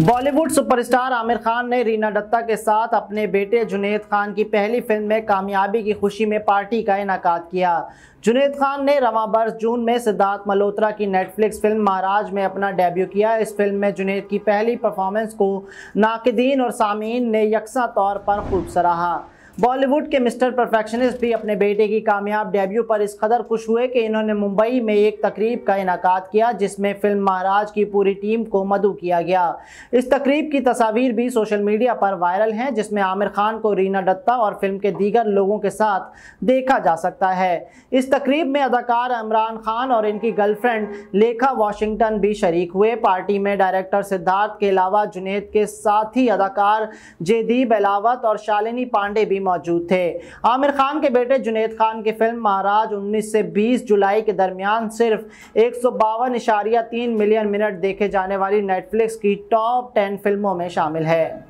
Bollywood superstar Aamir Khan ने रीना दत्ता के साथ अपने बेटे जुनेद खान की पहली फिल्म में कामयाबी की खुशी में पार्टी का इनका किया जुनेद खान ने रवा बर्स जून में सिद्धार्थ मल्होत्रा की नेटफ्लिक्स फिल्म महाराज में अपना डेब्यू किया इस फिल्म में जुनेद की पहली परफॉर्मेंस को नाकदीन और सामीन ने यकसा तौर पर खूब सराहा बॉलीवुड के मिस्टर परफेक्शनिस्ट भी अपने बेटे की कामयाब डेब्यू पर इस कदर खुश हुए कि इन्होंने मुंबई में एक तकरीब का इनका किया जिसमें फिल्म महाराज की पूरी टीम को मधु किया गया इस तकरीब की तस्वीर भी सोशल मीडिया पर वायरल हैं जिसमें आमिर खान को रीना दत्ता और फिल्म के दीगर लोगों के साथ देखा जा सकता है इस तकरीब में अदाकार इमरान खान और इनकी गर्लफ्रेंड लेखा वॉशिंगटन भी शरीक हुए पार्टी में डायरेक्टर सिद्धार्थ के अलावा जुनेद के साथ ही अदाकार जयदीप अलावत और शालिनी पांडे भी मौजूद थे आमिर खान के बेटे जुनेद खान की फिल्म महाराज 19 से 20 जुलाई के दरमियान सिर्फ एक मिलियन मिनट देखे जाने वाली नेटफ्लिक्स की टॉप टेन फिल्मों में शामिल है